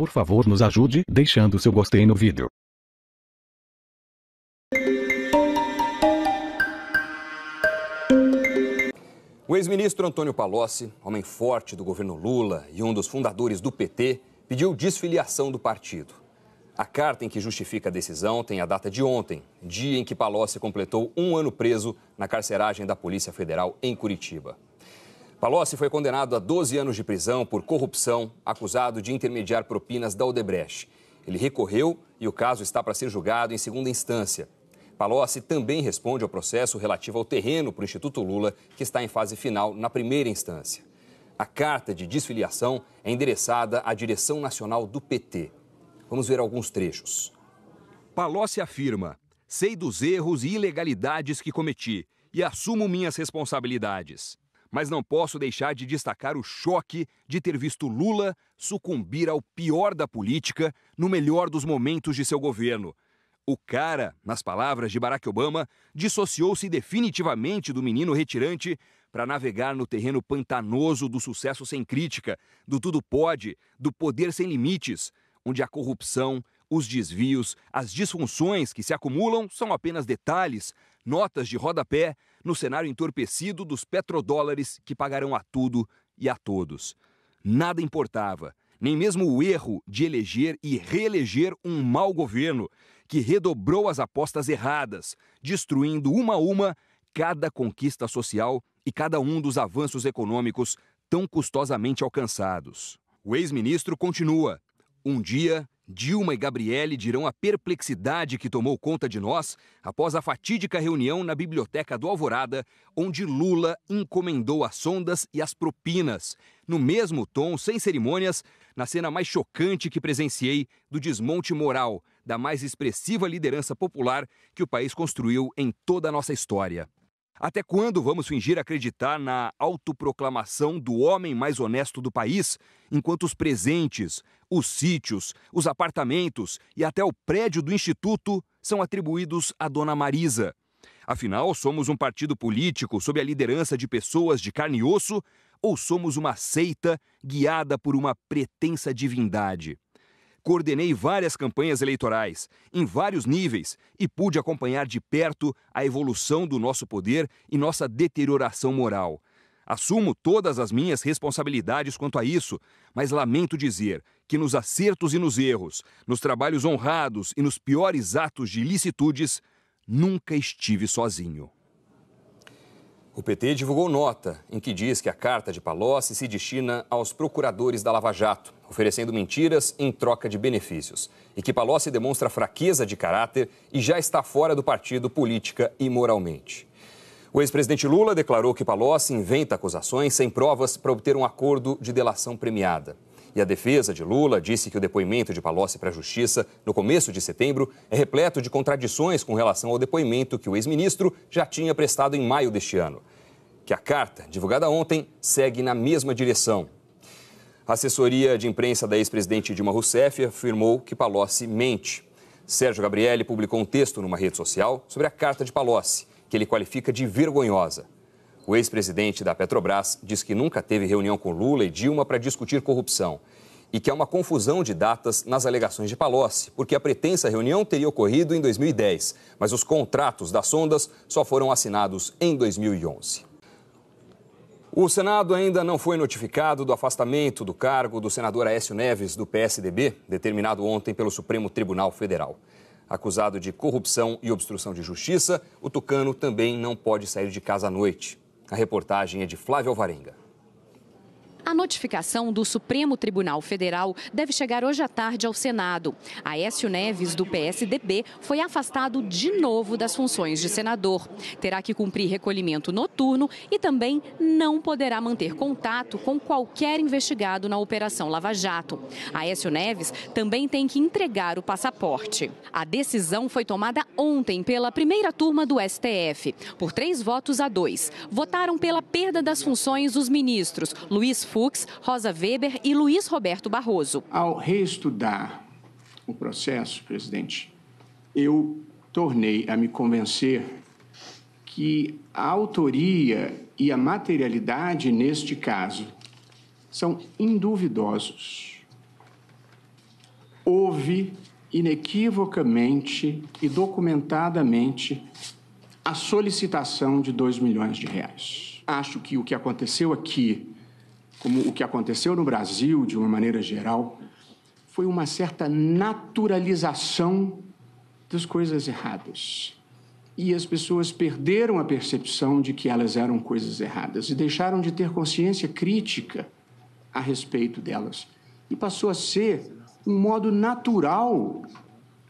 Por favor nos ajude deixando seu gostei no vídeo. O ex-ministro Antônio Palocci, homem forte do governo Lula e um dos fundadores do PT, pediu desfiliação do partido. A carta em que justifica a decisão tem a data de ontem, dia em que Palocci completou um ano preso na carceragem da Polícia Federal em Curitiba. Palocci foi condenado a 12 anos de prisão por corrupção, acusado de intermediar propinas da Odebrecht. Ele recorreu e o caso está para ser julgado em segunda instância. Palocci também responde ao processo relativo ao terreno para o Instituto Lula, que está em fase final na primeira instância. A carta de desfiliação é endereçada à direção nacional do PT. Vamos ver alguns trechos. Palocci afirma: sei dos erros e ilegalidades que cometi e assumo minhas responsabilidades mas não posso deixar de destacar o choque de ter visto Lula sucumbir ao pior da política no melhor dos momentos de seu governo. O cara, nas palavras de Barack Obama, dissociou-se definitivamente do menino retirante para navegar no terreno pantanoso do sucesso sem crítica, do tudo pode, do poder sem limites, onde a corrupção, os desvios, as disfunções que se acumulam são apenas detalhes, notas de rodapé no cenário entorpecido dos petrodólares que pagarão a tudo e a todos. Nada importava, nem mesmo o erro de eleger e reeleger um mau governo que redobrou as apostas erradas, destruindo uma a uma cada conquista social e cada um dos avanços econômicos tão custosamente alcançados. O ex-ministro continua: Um dia Dilma e Gabriele dirão a perplexidade que tomou conta de nós após a fatídica reunião na biblioteca do Alvorada, onde Lula encomendou as sondas e as propinas, no mesmo tom, sem cerimônias, na cena mais chocante que presenciei do desmonte moral da mais expressiva liderança popular que o país construiu em toda a nossa história. Até quando vamos fingir acreditar na autoproclamação do homem mais honesto do país, enquanto os presentes, os sítios, os apartamentos e até o prédio do Instituto são atribuídos a Dona Marisa? Afinal, somos um partido político sob a liderança de pessoas de carne e osso ou somos uma seita guiada por uma pretensa divindade? Coordenei várias campanhas eleitorais, em vários níveis, e pude acompanhar de perto a evolução do nosso poder e nossa deterioração moral. Assumo todas as minhas responsabilidades quanto a isso, mas lamento dizer que nos acertos e nos erros, nos trabalhos honrados e nos piores atos de ilicitudes, nunca estive sozinho. O PT divulgou nota em que diz que a carta de Palocci se destina aos procuradores da Lava Jato oferecendo mentiras em troca de benefícios. E que Palocci demonstra fraqueza de caráter e já está fora do partido política e moralmente. O ex-presidente Lula declarou que Palocci inventa acusações sem provas para obter um acordo de delação premiada. E a defesa de Lula disse que o depoimento de Palocci para a Justiça, no começo de setembro, é repleto de contradições com relação ao depoimento que o ex-ministro já tinha prestado em maio deste ano. Que a carta, divulgada ontem, segue na mesma direção, a assessoria de imprensa da ex-presidente Dilma Rousseff afirmou que Palocci mente. Sérgio Gabrielli publicou um texto numa rede social sobre a carta de Palocci, que ele qualifica de vergonhosa. O ex-presidente da Petrobras diz que nunca teve reunião com Lula e Dilma para discutir corrupção e que há uma confusão de datas nas alegações de Palocci, porque a pretensa reunião teria ocorrido em 2010, mas os contratos das sondas só foram assinados em 2011. O Senado ainda não foi notificado do afastamento do cargo do senador Aécio Neves, do PSDB, determinado ontem pelo Supremo Tribunal Federal. Acusado de corrupção e obstrução de justiça, o tucano também não pode sair de casa à noite. A reportagem é de Flávio Alvarenga. A notificação do Supremo Tribunal Federal deve chegar hoje à tarde ao Senado. Aécio Neves, do PSDB, foi afastado de novo das funções de senador. Terá que cumprir recolhimento noturno e também não poderá manter contato com qualquer investigado na Operação Lava Jato. Aécio Neves também tem que entregar o passaporte. A decisão foi tomada ontem pela primeira turma do STF, por três votos a dois. Votaram pela perda das funções os ministros Luiz Fux, Rosa Weber e Luiz Roberto Barroso. Ao reestudar o processo, presidente, eu tornei a me convencer que a autoria e a materialidade neste caso são induvidosos. Houve inequivocamente e documentadamente a solicitação de 2 milhões de reais. Acho que o que aconteceu aqui como o que aconteceu no Brasil, de uma maneira geral, foi uma certa naturalização das coisas erradas. E as pessoas perderam a percepção de que elas eram coisas erradas e deixaram de ter consciência crítica a respeito delas. E passou a ser um modo natural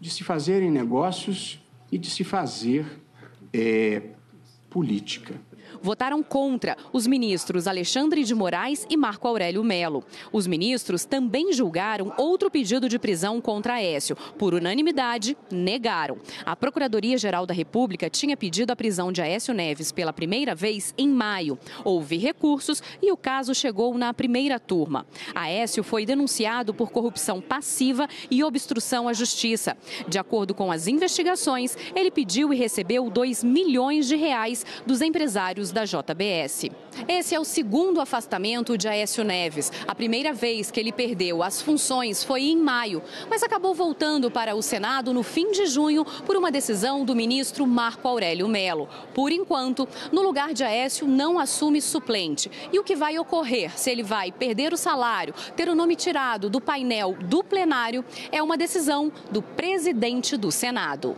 de se fazerem negócios e de se fazer é, política votaram contra os ministros Alexandre de Moraes e Marco Aurélio Melo. Os ministros também julgaram outro pedido de prisão contra Aécio. Por unanimidade, negaram. A Procuradoria-Geral da República tinha pedido a prisão de Aécio Neves pela primeira vez em maio. Houve recursos e o caso chegou na primeira turma. Aécio foi denunciado por corrupção passiva e obstrução à justiça. De acordo com as investigações, ele pediu e recebeu 2 milhões de reais dos empresários da JBS. Esse é o segundo afastamento de Aécio Neves. A primeira vez que ele perdeu as funções foi em maio, mas acabou voltando para o Senado no fim de junho por uma decisão do ministro Marco Aurélio Melo. Por enquanto, no lugar de Aécio não assume suplente. E o que vai ocorrer se ele vai perder o salário, ter o nome tirado do painel do plenário, é uma decisão do presidente do Senado.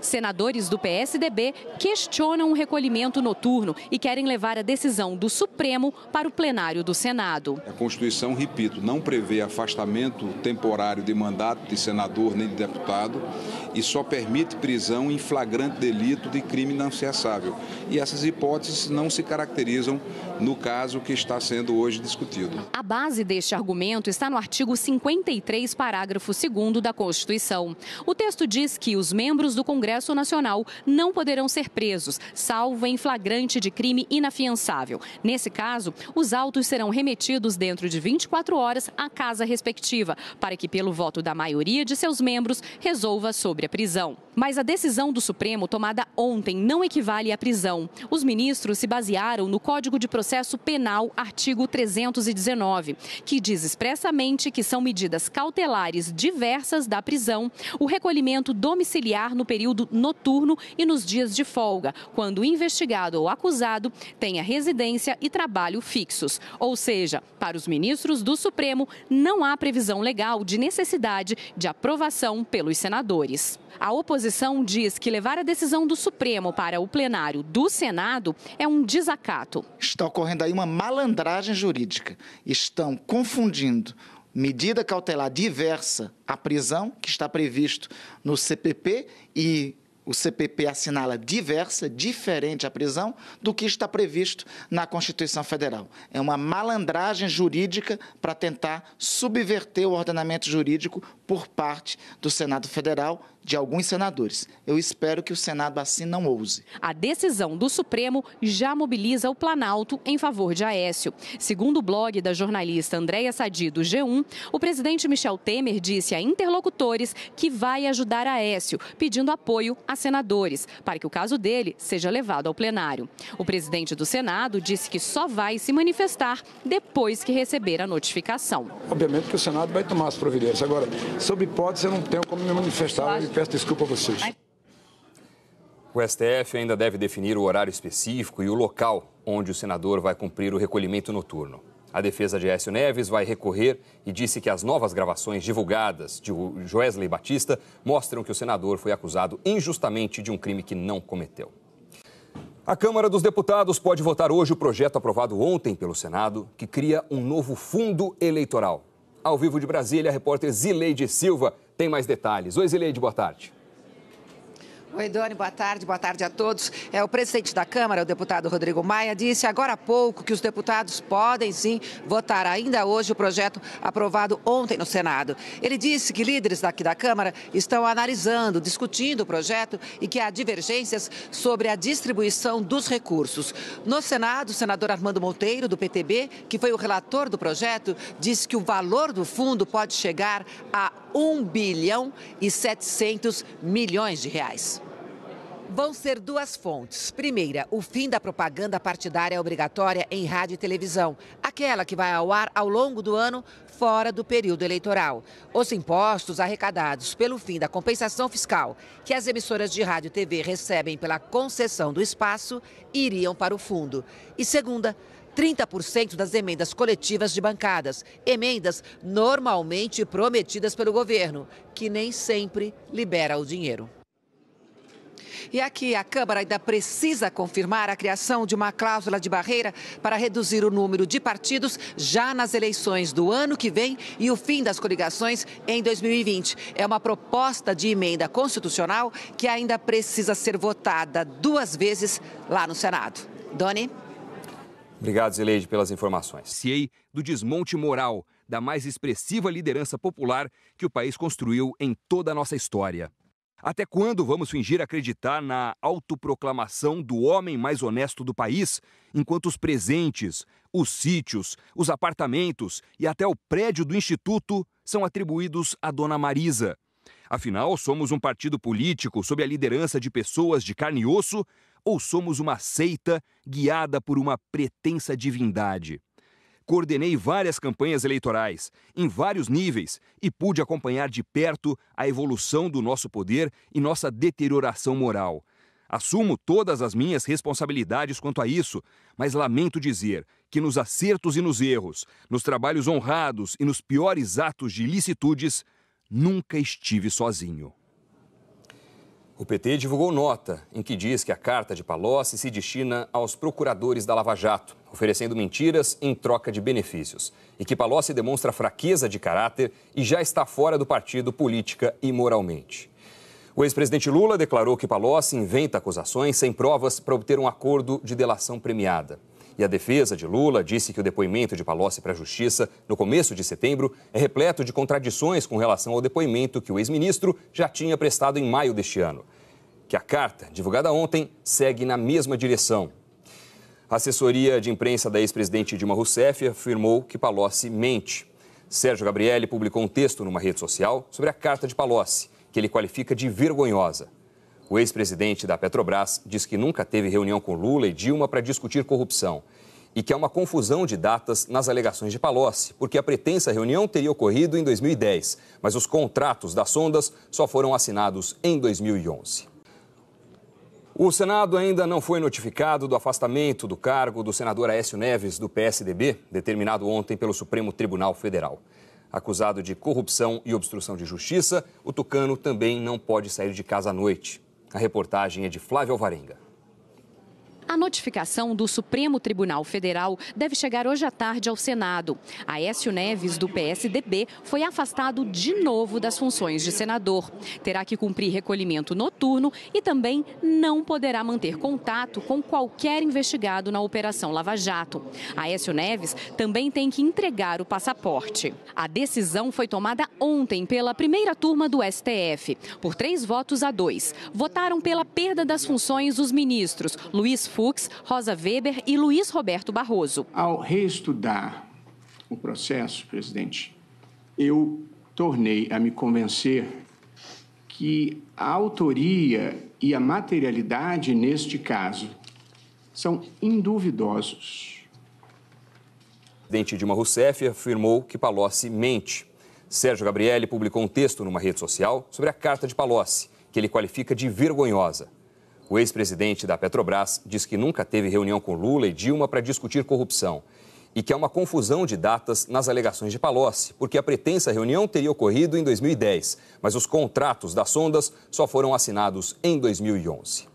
Senadores do PSDB questionam o recolhimento noturno e querem levar a decisão do Supremo para o plenário do Senado. A Constituição, repito, não prevê afastamento temporário de mandato de senador nem de deputado e só permite prisão em flagrante delito de crime não cessável. E essas hipóteses não se caracterizam no caso que está sendo hoje discutido. A base deste argumento está no artigo 53, parágrafo 2 da Constituição. O texto diz que os membros do Congresso Nacional não poderão ser presos, salvo em flagrante de crime inafiançável. Nesse caso, os autos serão remetidos dentro de 24 horas à casa respectiva, para que, pelo voto da maioria de seus membros, resolva sobre a prisão. Mas a decisão do Supremo tomada ontem não equivale à prisão. Os ministros se basearam no Código de Processo Penal, artigo 319, que diz expressamente que são medidas cautelares diversas da prisão, o recolhimento domiciliar no período período noturno e nos dias de folga, quando o investigado ou acusado tenha residência e trabalho fixos. Ou seja, para os ministros do Supremo, não há previsão legal de necessidade de aprovação pelos senadores. A oposição diz que levar a decisão do Supremo para o plenário do Senado é um desacato. Está ocorrendo aí uma malandragem jurídica. Estão confundindo medida cautelar diversa à prisão, que está previsto no CPP, e o CPP assinala diversa, diferente à prisão, do que está previsto na Constituição Federal. É uma malandragem jurídica para tentar subverter o ordenamento jurídico por parte do Senado Federal de alguns senadores. Eu espero que o Senado assim não ouse. A decisão do Supremo já mobiliza o Planalto em favor de Aécio. Segundo o blog da jornalista Andréia Sadi, do G1, o presidente Michel Temer disse a interlocutores que vai ajudar Aécio, pedindo apoio a senadores, para que o caso dele seja levado ao plenário. O presidente do Senado disse que só vai se manifestar depois que receber a notificação. Obviamente que o Senado vai tomar as providências. Agora, Sob hipótese, eu não tenho como me manifestar e peço desculpa a vocês. O STF ainda deve definir o horário específico e o local onde o senador vai cumprir o recolhimento noturno. A defesa de Écio Neves vai recorrer e disse que as novas gravações divulgadas de Joesley Batista mostram que o senador foi acusado injustamente de um crime que não cometeu. A Câmara dos Deputados pode votar hoje o projeto aprovado ontem pelo Senado, que cria um novo fundo eleitoral ao vivo de Brasília, a repórter Zileide Silva tem mais detalhes. Oi, Zileide, boa tarde. Oi, Doni, boa tarde, boa tarde a todos. É O presidente da Câmara, o deputado Rodrigo Maia, disse agora há pouco que os deputados podem sim votar ainda hoje o projeto aprovado ontem no Senado. Ele disse que líderes daqui da Câmara estão analisando, discutindo o projeto e que há divergências sobre a distribuição dos recursos. No Senado, o senador Armando Monteiro, do PTB, que foi o relator do projeto, disse que o valor do fundo pode chegar a 1 bilhão e 700 milhões de reais. Vão ser duas fontes. Primeira, o fim da propaganda partidária obrigatória em rádio e televisão, aquela que vai ao ar ao longo do ano fora do período eleitoral. Os impostos arrecadados pelo fim da compensação fiscal que as emissoras de rádio e TV recebem pela concessão do espaço iriam para o fundo. E segunda, 30% das emendas coletivas de bancadas, emendas normalmente prometidas pelo governo, que nem sempre libera o dinheiro. E aqui a Câmara ainda precisa confirmar a criação de uma cláusula de barreira para reduzir o número de partidos já nas eleições do ano que vem e o fim das coligações em 2020. É uma proposta de emenda constitucional que ainda precisa ser votada duas vezes lá no Senado. Doni? Obrigado, Zileide, pelas informações. Ciei do desmonte moral da mais expressiva liderança popular que o país construiu em toda a nossa história. Até quando vamos fingir acreditar na autoproclamação do homem mais honesto do país, enquanto os presentes, os sítios, os apartamentos e até o prédio do Instituto são atribuídos à dona Marisa, Afinal, somos um partido político sob a liderança de pessoas de carne e osso ou somos uma seita guiada por uma pretensa divindade? Coordenei várias campanhas eleitorais, em vários níveis, e pude acompanhar de perto a evolução do nosso poder e nossa deterioração moral. Assumo todas as minhas responsabilidades quanto a isso, mas lamento dizer que nos acertos e nos erros, nos trabalhos honrados e nos piores atos de ilicitudes, Nunca estive sozinho. O PT divulgou nota em que diz que a carta de Palocci se destina aos procuradores da Lava Jato, oferecendo mentiras em troca de benefícios, e que Palocci demonstra fraqueza de caráter e já está fora do partido política e moralmente. O ex-presidente Lula declarou que Palocci inventa acusações sem provas para obter um acordo de delação premiada. E a defesa de Lula disse que o depoimento de Palocci para a Justiça, no começo de setembro, é repleto de contradições com relação ao depoimento que o ex-ministro já tinha prestado em maio deste ano. Que a carta, divulgada ontem, segue na mesma direção. A assessoria de imprensa da ex-presidente Dilma Rousseff afirmou que Palocci mente. Sérgio Gabrielli publicou um texto numa rede social sobre a carta de Palocci, que ele qualifica de vergonhosa. O ex-presidente da Petrobras diz que nunca teve reunião com Lula e Dilma para discutir corrupção e que há uma confusão de datas nas alegações de Palocci, porque a pretensa reunião teria ocorrido em 2010, mas os contratos das sondas só foram assinados em 2011. O Senado ainda não foi notificado do afastamento do cargo do senador Aécio Neves do PSDB, determinado ontem pelo Supremo Tribunal Federal. Acusado de corrupção e obstrução de justiça, o tucano também não pode sair de casa à noite. A reportagem é de Flávio Alvarenga. A notificação do Supremo Tribunal Federal deve chegar hoje à tarde ao Senado. Aécio Neves, do PSDB, foi afastado de novo das funções de senador. Terá que cumprir recolhimento noturno e também não poderá manter contato com qualquer investigado na Operação Lava Jato. Aécio Neves também tem que entregar o passaporte. A decisão foi tomada ontem pela primeira turma do STF, por três votos a dois. Votaram pela perda das funções os ministros Luiz Fux, Rosa Weber e Luiz Roberto Barroso. Ao reestudar o processo, presidente, eu tornei a me convencer que a autoria e a materialidade neste caso são induvidosos. O presidente Dilma Rousseff afirmou que Palocci mente. Sérgio Gabrielli publicou um texto numa rede social sobre a carta de Palocci, que ele qualifica de vergonhosa. O ex-presidente da Petrobras diz que nunca teve reunião com Lula e Dilma para discutir corrupção e que há uma confusão de datas nas alegações de Palocci, porque a pretensa reunião teria ocorrido em 2010, mas os contratos das sondas só foram assinados em 2011.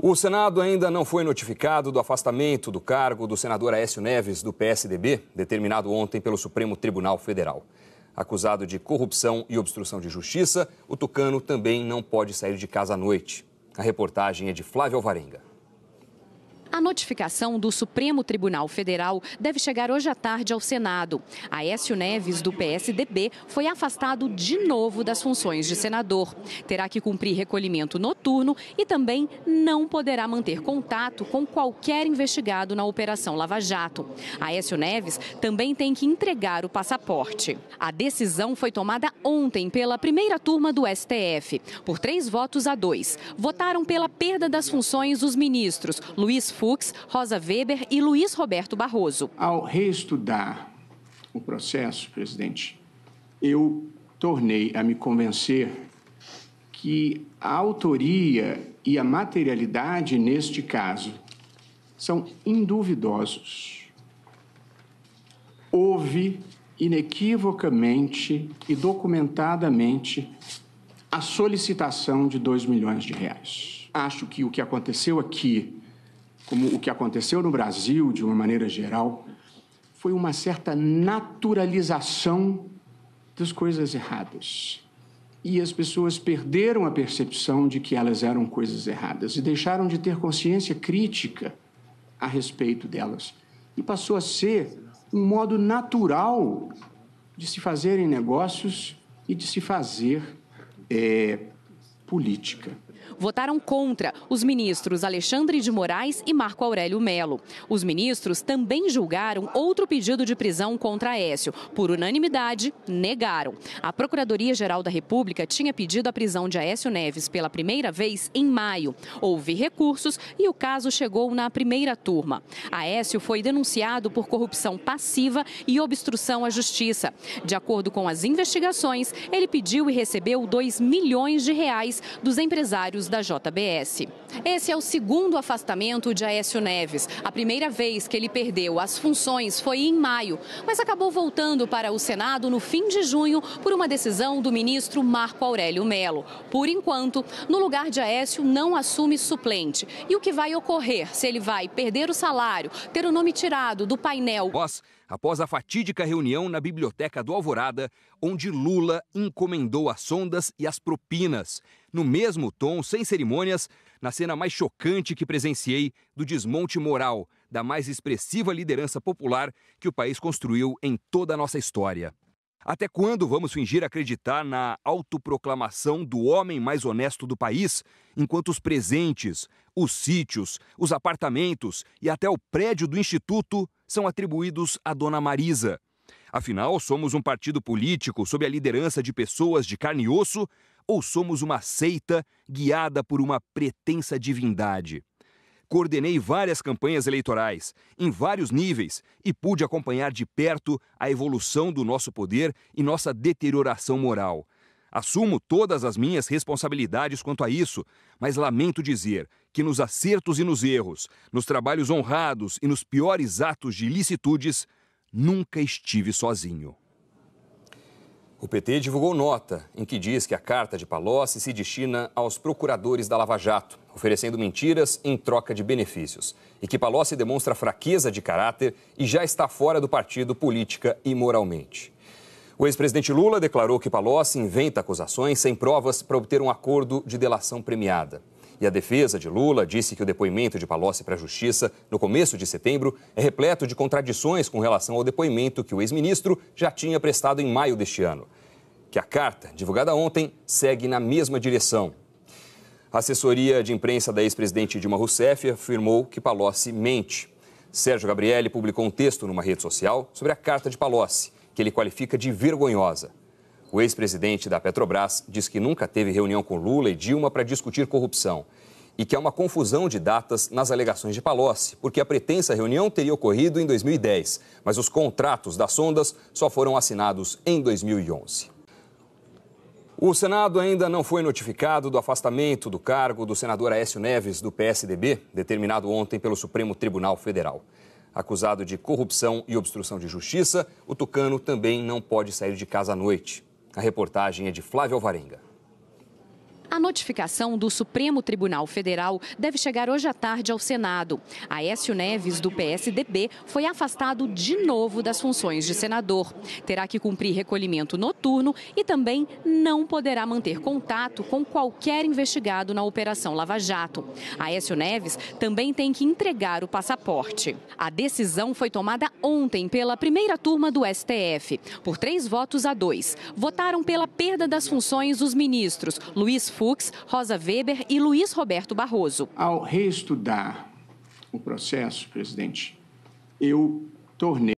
O Senado ainda não foi notificado do afastamento do cargo do senador Aécio Neves do PSDB, determinado ontem pelo Supremo Tribunal Federal. Acusado de corrupção e obstrução de justiça, o tucano também não pode sair de casa à noite. A reportagem é de Flávio Alvarenga. A notificação do Supremo Tribunal Federal deve chegar hoje à tarde ao Senado. Aécio Neves, do PSDB, foi afastado de novo das funções de senador. Terá que cumprir recolhimento noturno e também não poderá manter contato com qualquer investigado na Operação Lava Jato. Aécio Neves também tem que entregar o passaporte. A decisão foi tomada ontem pela primeira turma do STF, por três votos a dois. Votaram pela perda das funções os ministros Luiz Fux, Rosa Weber e Luiz Roberto Barroso. Ao reestudar o processo, presidente, eu tornei a me convencer que a autoria e a materialidade neste caso são induvidosos. Houve inequivocamente e documentadamente a solicitação de 2 milhões de reais. Acho que o que aconteceu aqui como o que aconteceu no Brasil, de uma maneira geral, foi uma certa naturalização das coisas erradas. E as pessoas perderam a percepção de que elas eram coisas erradas e deixaram de ter consciência crítica a respeito delas. E passou a ser um modo natural de se fazerem negócios e de se fazer é, política votaram contra os ministros Alexandre de Moraes e Marco Aurélio Melo. Os ministros também julgaram outro pedido de prisão contra Aécio. Por unanimidade, negaram. A Procuradoria-Geral da República tinha pedido a prisão de Aécio Neves pela primeira vez em maio. Houve recursos e o caso chegou na primeira turma. Aécio foi denunciado por corrupção passiva e obstrução à justiça. De acordo com as investigações, ele pediu e recebeu 2 milhões de reais dos empresários da JBS. Esse é o segundo afastamento de Aécio Neves. A primeira vez que ele perdeu as funções foi em maio, mas acabou voltando para o Senado no fim de junho por uma decisão do ministro Marco Aurélio Melo. Por enquanto, no lugar de Aécio não assume suplente. E o que vai ocorrer se ele vai perder o salário, ter o nome tirado do painel? após a fatídica reunião na biblioteca do Alvorada, onde Lula encomendou as sondas e as propinas no mesmo tom, sem cerimônias, na cena mais chocante que presenciei do desmonte moral da mais expressiva liderança popular que o país construiu em toda a nossa história. Até quando vamos fingir acreditar na autoproclamação do homem mais honesto do país, enquanto os presentes, os sítios, os apartamentos e até o prédio do Instituto são atribuídos a Dona Marisa? Afinal, somos um partido político sob a liderança de pessoas de carne e osso ou somos uma seita guiada por uma pretensa divindade? Coordenei várias campanhas eleitorais, em vários níveis, e pude acompanhar de perto a evolução do nosso poder e nossa deterioração moral. Assumo todas as minhas responsabilidades quanto a isso, mas lamento dizer que nos acertos e nos erros, nos trabalhos honrados e nos piores atos de ilicitudes, nunca estive sozinho. O PT divulgou nota em que diz que a carta de Palocci se destina aos procuradores da Lava Jato, oferecendo mentiras em troca de benefícios, e que Palocci demonstra fraqueza de caráter e já está fora do partido política e moralmente. O ex-presidente Lula declarou que Palocci inventa acusações sem provas para obter um acordo de delação premiada. E a defesa de Lula disse que o depoimento de Palocci para a Justiça, no começo de setembro, é repleto de contradições com relação ao depoimento que o ex-ministro já tinha prestado em maio deste ano. Que a carta, divulgada ontem, segue na mesma direção. A assessoria de imprensa da ex-presidente Dilma Rousseff afirmou que Palocci mente. Sérgio Gabrielli publicou um texto numa rede social sobre a carta de Palocci, que ele qualifica de vergonhosa. O ex-presidente da Petrobras diz que nunca teve reunião com Lula e Dilma para discutir corrupção e que há é uma confusão de datas nas alegações de Palocci, porque a pretensa reunião teria ocorrido em 2010, mas os contratos das sondas só foram assinados em 2011. O Senado ainda não foi notificado do afastamento do cargo do senador Aécio Neves, do PSDB, determinado ontem pelo Supremo Tribunal Federal. Acusado de corrupção e obstrução de justiça, o tucano também não pode sair de casa à noite. A reportagem é de Flávio Alvarenga. A notificação do Supremo Tribunal Federal deve chegar hoje à tarde ao Senado. Aécio Neves, do PSDB, foi afastado de novo das funções de senador. Terá que cumprir recolhimento noturno e também não poderá manter contato com qualquer investigado na Operação Lava Jato. Aécio Neves também tem que entregar o passaporte. A decisão foi tomada ontem pela primeira turma do STF, por três votos a dois. Votaram pela perda das funções os ministros Luiz Fux, Rosa Weber e Luiz Roberto Barroso. Ao reestudar o processo, presidente, eu tornei